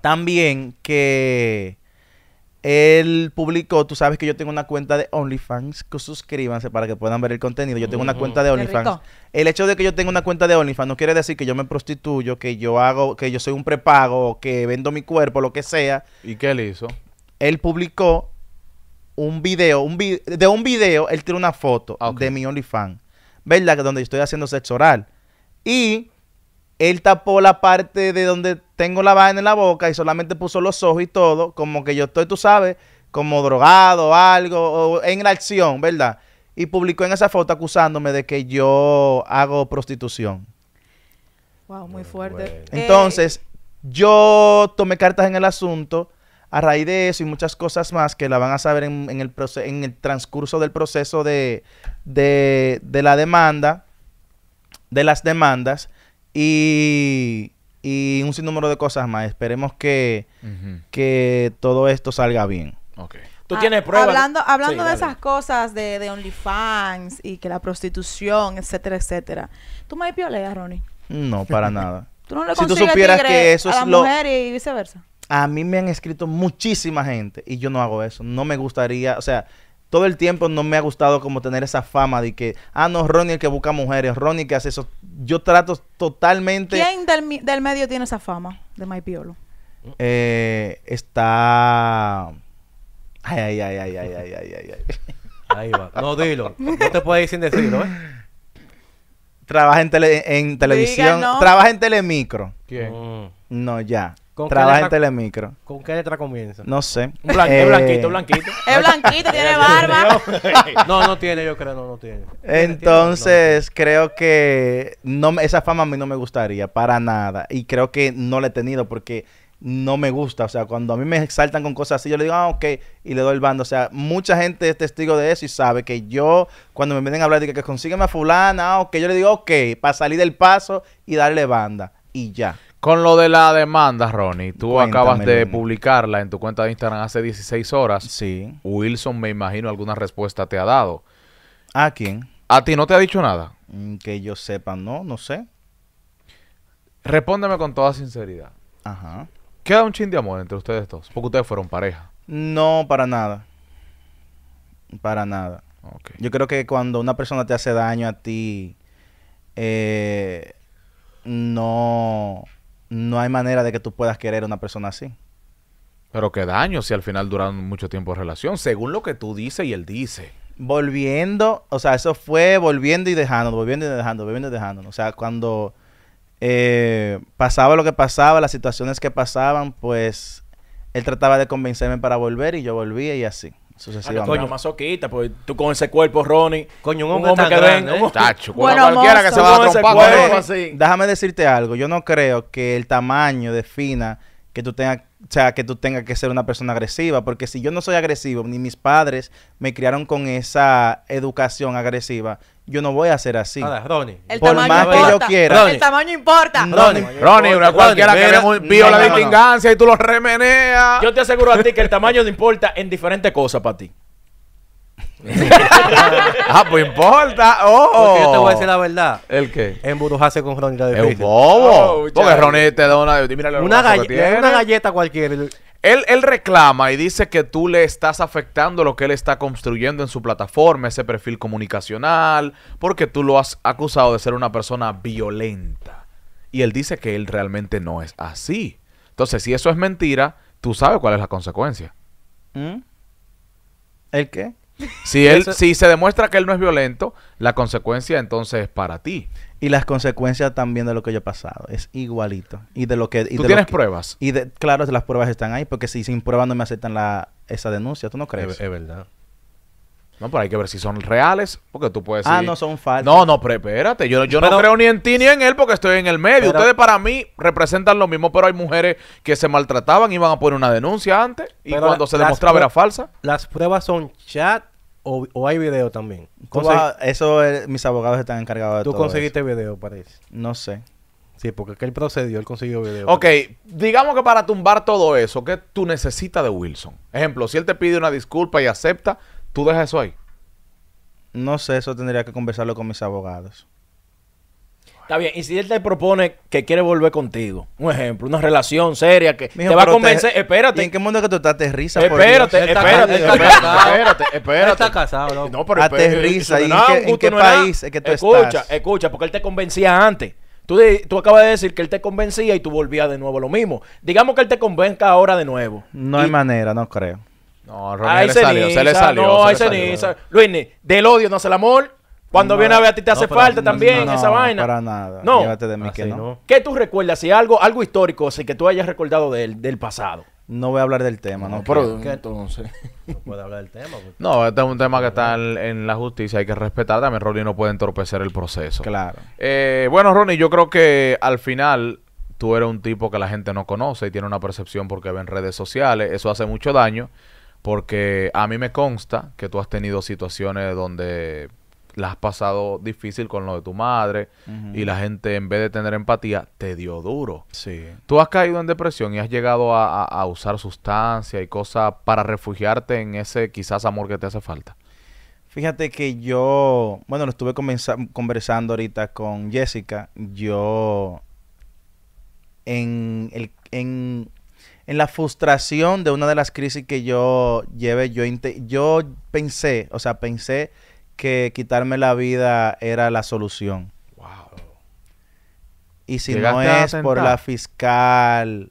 [SPEAKER 2] también que él publicó, tú sabes que yo tengo una cuenta de OnlyFans, que suscríbanse para que puedan ver el contenido. Yo tengo una cuenta de OnlyFans. El hecho de que yo tenga una cuenta de OnlyFans no quiere decir que yo me prostituyo, que yo hago, que yo soy un prepago, que vendo mi cuerpo, lo que sea. ¿Y qué él hizo? Él publicó un video, un de un video, él tiene una foto ah, de mi OnlyFans, ¿verdad? Donde yo estoy haciendo sexo oral. Y él tapó la parte de donde tengo la vaina en la boca y solamente puso los ojos y todo, como que yo estoy, tú sabes, como drogado o algo, o en la acción, ¿verdad? Y publicó en esa foto acusándome de que yo hago prostitución.
[SPEAKER 5] Wow, muy fuerte. Eh, Entonces,
[SPEAKER 2] yo tomé cartas en el asunto a raíz de eso y muchas cosas más que la van a saber en, el, transcurso del proceso de, de la demanda, de las demandas. Y, y un sinnúmero de cosas más. Esperemos que, que todo esto salga bien. Okay.
[SPEAKER 5] Tú ah, tienes pruebas. Hablando, hablando de esas cosas de, de OnlyFans y que la prostitución, etcétera, etcétera. ¿Tú me pioleas, Ronnie?
[SPEAKER 2] No, para nada. ¿Tú no le si tú supieras que eso es lo... mujer
[SPEAKER 5] y viceversa.
[SPEAKER 2] A mí me han escrito muchísima gente y yo no hago eso. No me gustaría, o sea, todo el tiempo no me ha gustado como tener esa fama de que, ah, no, Ronnie el que busca mujeres, Ronnie que hace eso yo trato totalmente. ¿Quién
[SPEAKER 5] del, del, medio tiene esa fama de Maipiolo?
[SPEAKER 2] Eh, está. Ay, ay, ay, ay, ay, ay, ay, ay.
[SPEAKER 3] Ahí va. No, dilo. No te puedes ir sin decirlo, ¿eh?
[SPEAKER 2] Trabaja en, tele en televisión. Trabaja en Telemicro. ¿Quién? No, ya. Trabaja en Telemicro. ¿Con qué letra comienza? No sé. Eh, es blanquito, es blanquito, tiene barba.
[SPEAKER 3] no, no tiene, yo creo, no, no tiene.
[SPEAKER 2] Entonces, creo que no, esa fama a mí no me gustaría, para nada. Y creo que no la he tenido porque no me gusta. O sea, cuando a mí me exaltan con cosas así, yo le digo, ah, ok, y le doy el bando. O sea, mucha gente es testigo de eso y sabe que yo, cuando me vienen a hablar, digo que consígueme a fulana, ah, ok, yo le digo, ok, para salir del paso y darle banda. Y ya.
[SPEAKER 1] Con lo de la demanda, Ronnie, tú acabas de publicarla en tu cuenta de Instagram hace 16 horas. Sí. Wilson, me imagino, alguna respuesta te ha dado. ¿A quién? ¿A ti no te ha dicho nada? Mm, que yo sepa, no, no sé. Respóndeme con toda sinceridad. Ajá. ¿Queda un chin de amor entre ustedes dos? Porque ustedes fueron
[SPEAKER 2] pareja. No, para nada. Para nada. Okay. Yo creo que cuando una persona te hace daño a ti, eh, no no hay manera de que tú puedas querer a una persona así. Pero qué daño si al final duran mucho tiempo de relación, según lo que tú dices y él dice. Volviendo, o sea, eso fue volviendo y dejando, volviendo y dejando, volviendo y dejando. O sea, cuando eh, pasaba lo que pasaba, las situaciones que pasaban, pues él trataba de convencerme para volver y yo volvía y así. Sucesivamente. Ah, coño,
[SPEAKER 4] masoquita, pues tú con ese cuerpo, Ronnie. Coño, un hombre, que grande, ven, ¿eh? Tacho, bueno, cualquiera que se va a trompar.
[SPEAKER 2] Déjame decirte algo. Yo no creo que el tamaño defina que tú tengas o sea, que tú tengas que ser una persona agresiva, porque si yo no soy agresivo, ni mis padres me criaron con esa educación agresiva, yo no voy a ser así. Nada, Ronnie. El Por más que yo quiera. El
[SPEAKER 5] tamaño importa. No, Ronnie, Ronnie, Ronnie
[SPEAKER 1] cualquiera que vea un la
[SPEAKER 4] distingancia y tú lo remeneas. Yo te aseguro a ti que el tamaño no importa en diferentes cosas para ti. ah, pues importa. Porque
[SPEAKER 1] yo te voy a decir la verdad. ¿El qué?
[SPEAKER 4] Emburujarse
[SPEAKER 3] con Ronnie la Es un bobo. porque Ronnie
[SPEAKER 1] te una.
[SPEAKER 3] galleta cualquiera.
[SPEAKER 1] Él, él, reclama y dice que tú le estás afectando lo que él está construyendo en su plataforma, ese perfil comunicacional, porque tú lo has acusado de ser una persona violenta. Y él dice que él realmente no es así. Entonces, si eso es mentira, tú sabes cuál es la consecuencia.
[SPEAKER 3] ¿Mm? ¿El qué?
[SPEAKER 2] Si, él, si
[SPEAKER 1] se demuestra que él no es violento, la consecuencia entonces es para ti.
[SPEAKER 2] Y las consecuencias también de lo que yo he pasado. Es igualito. Y de lo que... ¿Tú tienes pruebas? Y de, claro, las pruebas están ahí, porque si sin pruebas no me aceptan la, esa denuncia, ¿tú no crees? es verdad. No, pero hay que ver si son reales, porque tú puedes ah, decir Ah, no, son falsas No, no, pero yo, yo no creo ni en ti
[SPEAKER 1] ni en él porque estoy en el medio. Ustedes para mí representan lo mismo, pero hay mujeres que se maltrataban, iban a
[SPEAKER 3] poner una denuncia antes y cuando se demostraba era falsa. Las pruebas son chat o, hay video también. eso eh, mis abogados están encargados de tú conseguiste video, parece. No sé. Sí, porque es él procedió, él consiguió video.
[SPEAKER 1] Ok, digamos que para tumbar todo eso, ¿qué tú necesitas de Wilson? Ejemplo, si él te pide una disculpa y acepta, ¿Tú dejas eso ahí?
[SPEAKER 2] No sé, eso tendría que conversarlo con mis abogados.
[SPEAKER 4] Está bien, y si él te propone que quiere volver contigo, un ejemplo, una relación seria que te va a convencer, espérate. ¿En qué mundo que tú te aterrizas? Espérate, espérate, espérate, espérate, espérate, casado, No, pero aterriza. ¿Y en qué, país es que tú escucha, estás? Escucha, escucha, porque él te convencía antes. Tú, tú, acabas de decir que él te convencía y tú volvías de nuevo lo mismo. Digamos que él te convenca ahora de nuevo. No hay manera, no creo. No, Ronnie se le salió, se le salió. No, Luis, del odio no nace el amor. Cuando viene a ver a ti te hace falta también esa vaina. Para nada. No. de ah, que no. ¿Qué tú recuerdas? Si algo, algo histórico, si que tú hayas recordado del, del pasado.
[SPEAKER 2] No voy a hablar del tema, ¿no? Pero,
[SPEAKER 4] entonces? No puedo hablar del tema.
[SPEAKER 2] No, este es un tema que está
[SPEAKER 1] en, la justicia, hay que respetar. También Ronnie no puede entorpecer el proceso. Claro. Eh, bueno, Ronnie, yo creo que al final tú eres un tipo que la gente no conoce y tiene una percepción porque ve en redes sociales. Eso hace mucho daño. Porque a mí me consta que tú has tenido situaciones donde la has pasado difícil con lo de tu madre y la gente en vez de tener empatía te dio duro. Sí. Tú has caído en depresión y has llegado a, usar sustancia y cosas para refugiarte en ese quizás amor que te hace falta.
[SPEAKER 2] Fíjate que yo, bueno, lo estuve conversando ahorita con Jessica. Yo, en, el, en en la frustración de una de las crisis que yo lleve, yo, pensé, o sea, pensé que quitarme la vida era la solución. Wow. Y si no es por la fiscal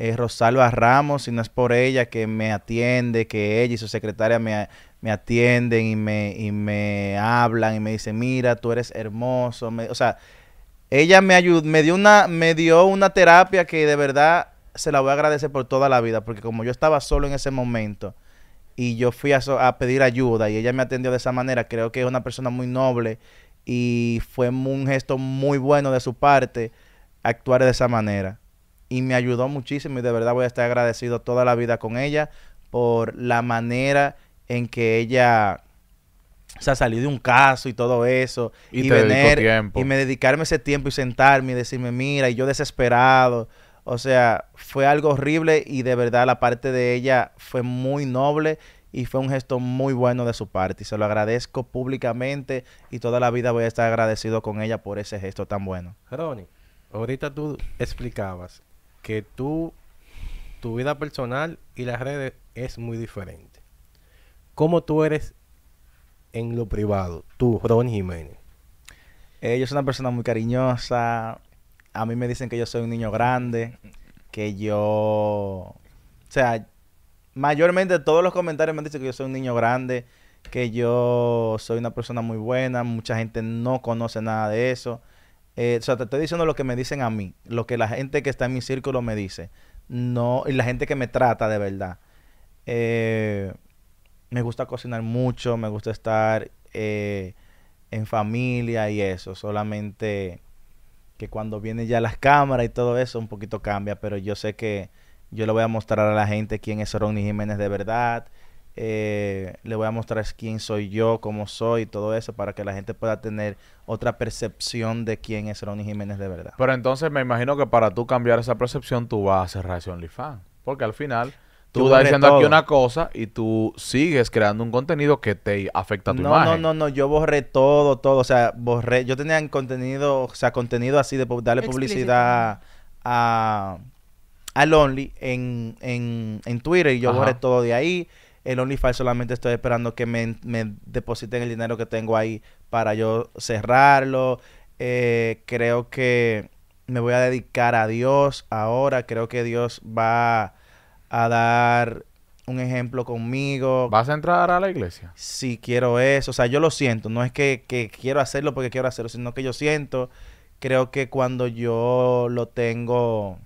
[SPEAKER 2] eh, Rosalba Ramos, si no es por ella que me atiende, que ella y su secretaria me, atienden y me, me hablan y me dicen, mira, tú eres hermoso. o sea, ella me me dio una, me dio una terapia que de verdad se la voy a agradecer por toda la vida, porque como yo estaba solo en ese momento y yo fui a, pedir ayuda y ella me atendió de esa manera, creo que es una persona muy noble y fue un gesto muy bueno de su parte actuar de esa manera. Y me ayudó muchísimo y de verdad voy a estar agradecido toda la vida con ella por la manera en que ella ...se salió salido de un caso y todo eso. Y, venir, y me dedicarme ese tiempo y sentarme y decirme, mira, y yo desesperado. O sea, fue algo horrible y de verdad la parte de ella fue muy noble y fue un gesto muy bueno de su parte y se lo agradezco públicamente y toda la vida voy a estar agradecido con ella por ese gesto tan bueno.
[SPEAKER 3] Ronnie, ahorita tú explicabas que tú, tu vida personal y las redes es muy diferente. ¿Cómo tú eres en lo privado, tú, Ronnie Jiménez? Ella eh, es una persona muy
[SPEAKER 2] cariñosa, a mí me dicen que yo soy un niño grande, que yo... O sea, mayormente todos los comentarios me dicen que yo soy un niño grande, que yo soy una persona muy buena, mucha gente no conoce nada de eso. Eh, o sea, te estoy diciendo lo que me dicen a mí, lo que la gente que está en mi círculo me dice, no, y la gente que me trata de verdad. Eh, me gusta cocinar mucho, me gusta estar eh, en familia y eso, solamente que cuando vienen ya las cámaras y todo eso un poquito cambia, pero yo sé que yo le voy a mostrar a la gente quién es Ronnie Jiménez de verdad, eh, le voy a mostrar quién soy yo, cómo soy, y todo eso, para que la gente pueda tener otra percepción de quién es Ronnie Jiménez de verdad.
[SPEAKER 1] Pero entonces me imagino que para tú cambiar esa percepción, tú vas a cerrar Only Fan. Porque
[SPEAKER 2] al final Tú estás diciendo aquí una cosa
[SPEAKER 1] y tú sigues creando un contenido que te afecta a tu no, imagen.
[SPEAKER 2] No, no, no, yo borré todo, todo. O sea, borré. Yo tenía contenido, o sea, contenido así de darle publicidad a, al Lonely en, en, en Twitter y yo borré todo de ahí. El OnlyFans solamente estoy esperando que me, depositen el dinero que tengo ahí para yo cerrarlo. Eh, creo que me voy a dedicar a Dios ahora. Creo que Dios va a dar un ejemplo conmigo. ¿Vas a entrar a la iglesia? Sí, quiero eso. O sea, yo lo siento. No es que, quiero hacerlo porque quiero hacerlo, sino que yo siento. Creo que cuando yo lo tengo,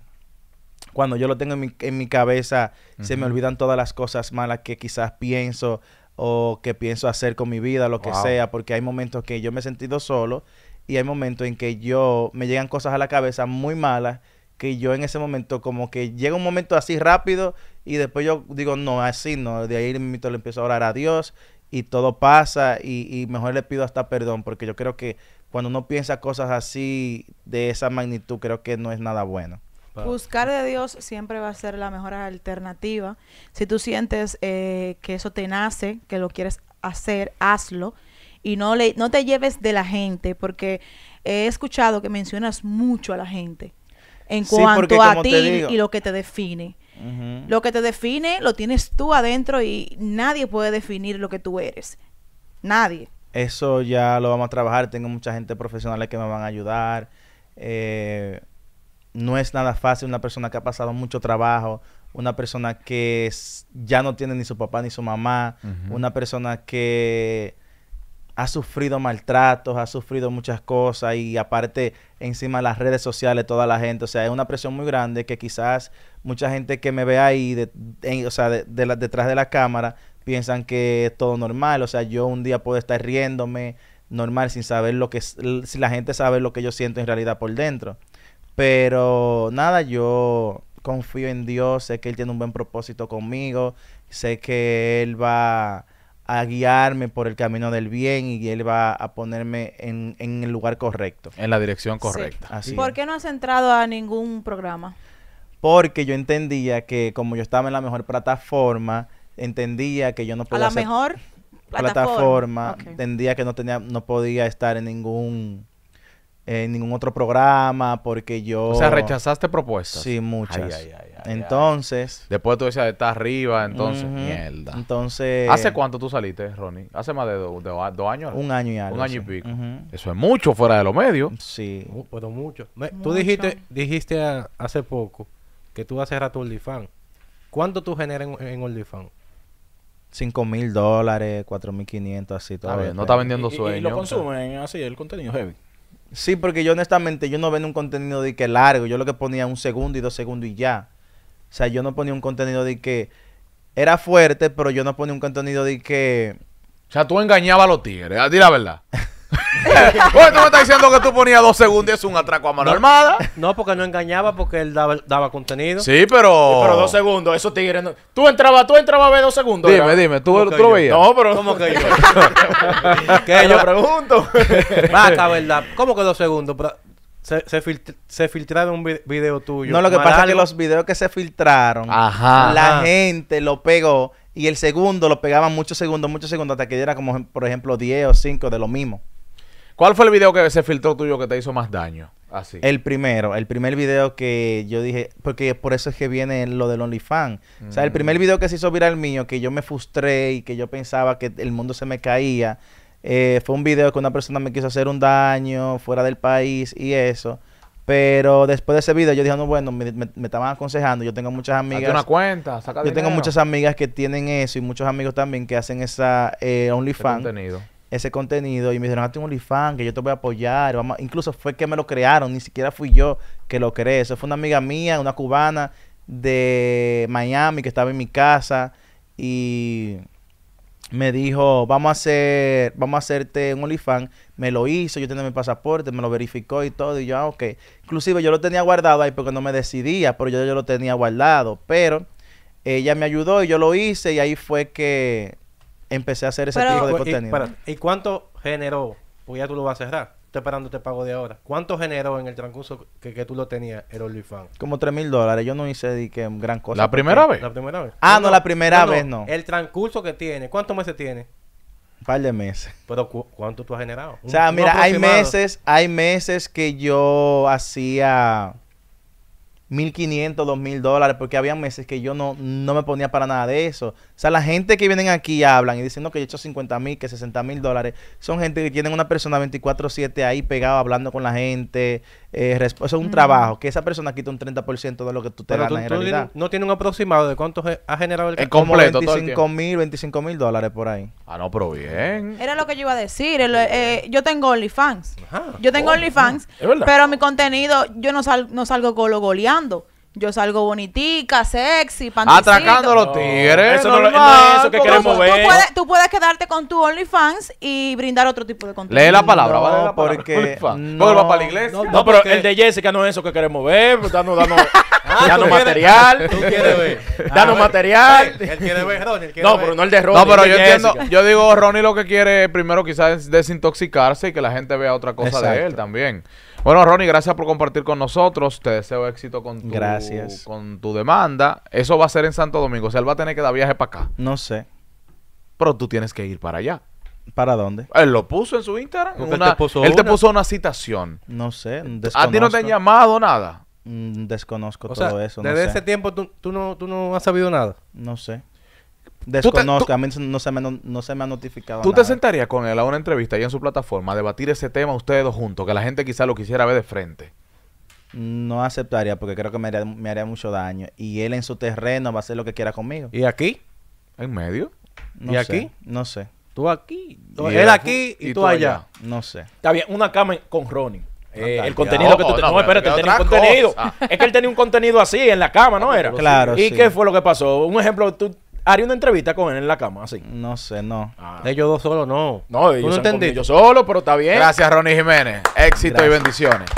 [SPEAKER 2] cuando yo lo tengo en mi, en mi cabeza, se me olvidan todas las cosas malas que quizás pienso o que pienso hacer con mi vida, lo que sea, porque hay momentos que yo me he sentido solo y hay momentos en que yo me llegan cosas a la cabeza muy malas que yo en ese momento, como que llega un momento así rápido y después yo digo, no, así no, de ahí le empiezo a orar a Dios y todo pasa y, mejor le pido hasta perdón, porque yo creo que cuando uno piensa cosas así de esa magnitud, creo que no es nada bueno.
[SPEAKER 5] Buscar de Dios siempre va a ser la mejor alternativa. Si tú sientes eh, que eso te nace, que lo quieres hacer, hazlo. Y no, le, no te lleves de la gente, porque he escuchado que mencionas mucho a la gente en cuanto a ti y lo que te define. Lo que te define lo tienes tú adentro y nadie puede definir lo que tú eres. Nadie.
[SPEAKER 2] Eso ya lo vamos a trabajar. Tengo mucha gente profesional que me van a ayudar. Eh, no es nada fácil una persona que ha pasado mucho trabajo, una persona que ya no tiene ni su papá ni su mamá, una persona que ha sufrido maltratos, ha sufrido muchas cosas y aparte encima las redes sociales, toda la gente, o sea, es una presión muy grande que quizás mucha gente que me ve ahí, o sea, detrás de la cámara, piensan que es todo normal, o sea, yo un día puedo estar riéndome normal sin saber lo que, si la gente sabe lo que yo siento en realidad por dentro. Pero nada, yo confío en Dios, sé que Él tiene un buen propósito conmigo, sé que Él va a guiarme por el camino del bien y Él va a ponerme en, en el lugar correcto. En la dirección correcta. Así ¿Por
[SPEAKER 5] qué no has entrado a ningún programa?
[SPEAKER 2] Porque yo entendía que como yo estaba en la mejor plataforma, entendía que yo no podía... A la mejor plataforma, entendía que no, tenía, no podía estar en ningún en eh, ningún otro programa porque yo... O sea, rechazaste propuestas. Sí, muchas. Ay, ay, ay. Entonces.
[SPEAKER 1] Después tú decías, está arriba, entonces. Mierda. Entonces. ¿Hace cuánto tú saliste, Ronnie? ¿Hace más de
[SPEAKER 3] dos años? Un año y algo. Un año y pico.
[SPEAKER 1] Eso es mucho fuera de los medios. Sí.
[SPEAKER 3] Uh, pero mucho. Tú dijiste dijiste hace poco que tú haces rato OnlyFans. ¿Cuánto tú generas en, en OnlyFans?
[SPEAKER 2] Cinco mil dólares, Cuatro mil quinientos así todo. no está vendiendo sueños. Y, lo consumen
[SPEAKER 3] así, el contenido heavy. Sí, porque yo honestamente,
[SPEAKER 2] yo no vendo un contenido de que largo. Yo lo que ponía un segundo y dos segundos y ya. O sea, yo no ponía un contenido de que era fuerte, pero yo no ponía un contenido de que... O sea, tú engañabas a los tigres, di la verdad. bueno, tú me estás diciendo que tú ponías dos segundos y es un
[SPEAKER 1] atraco
[SPEAKER 4] a mano armada. No, porque no engañaba, porque él daba, contenido. Sí, pero. pero dos segundos, esos tigres. No... Tú entrabas, tú entraba a ver dos segundos. Dime, dime, tú, lo veías. No, pero. ¿Cómo que yo?
[SPEAKER 3] ¿Qué? yo pregunto. Vaca, ¿verdad? ¿Cómo que dos segundos? Pero se, se, filtraron un video tuyo. No, lo que pasa es que los videos que se filtraron,
[SPEAKER 2] la gente lo pegó y el segundo lo pegaban muchos segundos, muchos segundos, hasta que diera como, por ejemplo, 10 o 5 de lo mismo. ¿Cuál fue el video que se filtró tuyo que te hizo más daño? Así. El primero, el primer video que yo dije, porque por eso es que viene lo del OnlyFans. O sea, el mm. primer video que se hizo viral mío, que yo me frustré y que yo pensaba que el mundo se me caía eh, fue un video que una persona me quiso hacer un daño fuera del país y eso. Pero después de ese video yo dije, no, bueno, me, estaban aconsejando. Yo tengo muchas amigas. Hazte una
[SPEAKER 1] cuenta, Yo tengo muchas
[SPEAKER 2] amigas que tienen eso y muchos amigos también que hacen esa eh, OnlyFans. contenido. Ese contenido. Y me dijeron, hazte un OnlyFans, que yo te voy a apoyar. Incluso fue que me lo crearon, ni siquiera fui yo que lo creé. Eso fue una amiga mía, una cubana de Miami que estaba en mi casa. Y me dijo, vamos a hacer, vamos a hacerte un OnlyFans. Me lo hizo, yo tenía mi pasaporte, me lo verificó y todo. Y yo, ah, ok. Inclusive yo lo tenía guardado ahí porque no me decidía, pero yo, yo lo tenía guardado. Pero ella me ayudó y yo lo hice y ahí fue que empecé a hacer ese tipo de contenido.
[SPEAKER 3] Y, ¿Y cuánto generó? Pues ya tú lo vas a cerrar te esperando este pago de ahora. ¿Cuánto generó en el transcurso que, tú lo tenías el OnlyFans?
[SPEAKER 2] Como 3 mil dólares. Yo no hice que, gran cosa. ¿La primera vez? La primera vez. Ah, no, la primera vez no.
[SPEAKER 3] El transcurso que tiene. ¿Cuántos meses tiene? Un par de meses. ¿Pero cuánto tú has generado? O sea, mira, hay meses,
[SPEAKER 2] hay meses que yo hacía 1.500, 2.000 dólares, porque había meses que yo no, no me ponía para nada de eso. O sea, la gente que vienen aquí y hablan y dicen, no, que yo he hecho 50.000, mil, que 60 mil dólares, son gente que tienen una persona 24/7 ahí pegado hablando con la gente. Eh, eso es un trabajo, que esa persona quita un 30% de lo que tú te das ganas en realidad.
[SPEAKER 3] No tiene un aproximado de cuánto ha generado el, completo. Como 25
[SPEAKER 2] mil, mil dólares por ahí. Ah, no, pero bien.
[SPEAKER 5] Era lo que yo iba a decir. Eh, eh, yo tengo OnlyFans. Ajá, yo tengo oh. OnlyFans, pero mi contenido, yo no, sal, no salgo golo goleando yo salgo bonitica, sexy, pantalla, Atracando los tigres.
[SPEAKER 1] Eso no, es eso que queremos ver.
[SPEAKER 5] Tú puedes, quedarte con tu OnlyFans y brindar otro tipo de contenido. Lee la palabra,
[SPEAKER 1] no, porque
[SPEAKER 4] no, va para la iglesia. No, pero el de Jessica no es eso que queremos ver. Pues, Dando ah, material. Tú quieres ver. Ah, danos material. Él quiere ver, Ronnie. No, pero no el de Ronnie. No, pero yo entiendo. Yo digo, Ronnie lo que quiere
[SPEAKER 1] primero quizás es desintoxicarse y que la gente vea otra cosa de él también. Bueno, Ronnie, gracias por compartir con nosotros. Te deseo éxito con tu, con tu demanda. Eso va a ser en Santo Domingo. O sea, él va a tener que dar viaje para acá. No sé. Pero tú tienes que ir para allá.
[SPEAKER 2] ¿Para dónde? Él lo puso en su Instagram. él, te puso, una citación. No sé. ¿A ti no te han
[SPEAKER 3] llamado nada?
[SPEAKER 2] Mm, desconozco todo eso. Desde ese
[SPEAKER 3] tiempo tú, tú, no, tú no has
[SPEAKER 2] sabido nada. No sé. Desconozco, a mí no se, me, ha notificado. ¿Tú te sentarías
[SPEAKER 1] con él a una entrevista y en su plataforma a debatir ese tema ustedes dos juntos, que la gente quizá lo quisiera ver de frente?
[SPEAKER 2] No aceptaría porque creo que me haría, mucho daño. Y él en su terreno va a hacer lo que quiera conmigo. ¿Y aquí? ¿En medio? ¿Y aquí? No sé. Tú aquí, él aquí y, tú, allá. No sé.
[SPEAKER 4] Está bien, una cama con Ronnie. Ah, eh, el contenido que tú tenías. no, espérate. espérate, tenía un contenido. Es que él tenía un contenido así en la cama, ¿no ah, era? Claro. ¿Y qué fue lo que pasó? Un ejemplo, tú haría una entrevista con él en la cama, así. No sé, no. De ah. Ellos dos solos, no. No, ellos no entendí. Yo solo, pero está bien. Gracias, Ronnie Jiménez. Éxito y bendiciones.